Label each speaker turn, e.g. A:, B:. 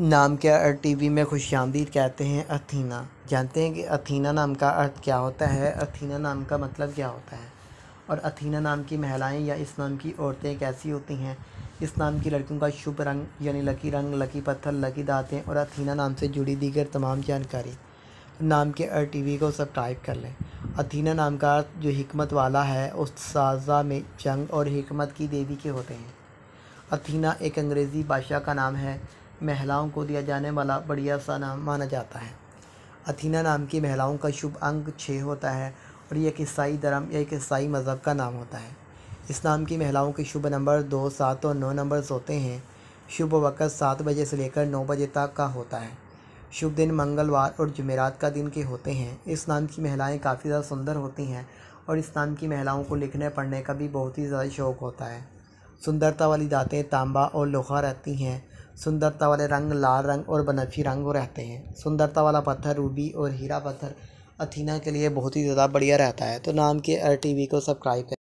A: नाम के टीवी में खुशियामदीद कहते हैं अथीना जानते हैं कि अथीना नाम का अर्थ क्या होता है अथीना नाम का मतलब क्या होता है और अथीना नाम की महिलाएं या इस नाम की औरतें कैसी होती हैं इस नाम की लड़कियों का शुभ रंग यानी लकी रंग लकी पत्थर लकी दांतें और अथीना नाम से जुड़ी दीगर तमाम जानकारी नाम के अर टी को सब्सक्राइब कर लें अथीना नाम का अर्थ जो हमत वाला है साजा में जंग और हमत की देवी के होते हैं अथीना एक अंग्रेज़ी भाषा का नाम है महिलाओं को दिया जाने वाला बढ़िया सा नाम माना जाता है अथीना नाम की महिलाओं का शुभ अंक छः होता है और यह एक ईसाई धर्म या एक ईसाई मज़हब का नाम होता है इस नाम की महिलाओं के शुभ नंबर दो सात और नौ नंबर्स होते हैं शुभ वक़्त सात बजे से लेकर नौ बजे तक का होता है शुभ दिन मंगलवार और जुमेरात का दिन के होते हैं इस नाम की महिलाएं काफ़ी ज़्यादा सुंदर होती हैं और इस नाम की महिलाओं को लिखने पढ़ने का भी बहुत ही ज़्यादा शौक़ होता है सुंदरता वाली दातें तांबा और लोहा रहती हैं सुंदरता वाले रंग लाल रंग और बनफी रंग रहते हैं सुंदरता वाला पत्थर रूबी और हीरा पत्थर अथीना के लिए बहुत ही ज़्यादा बढ़िया रहता है तो नाम के आर टी वी को सब्सक्राइब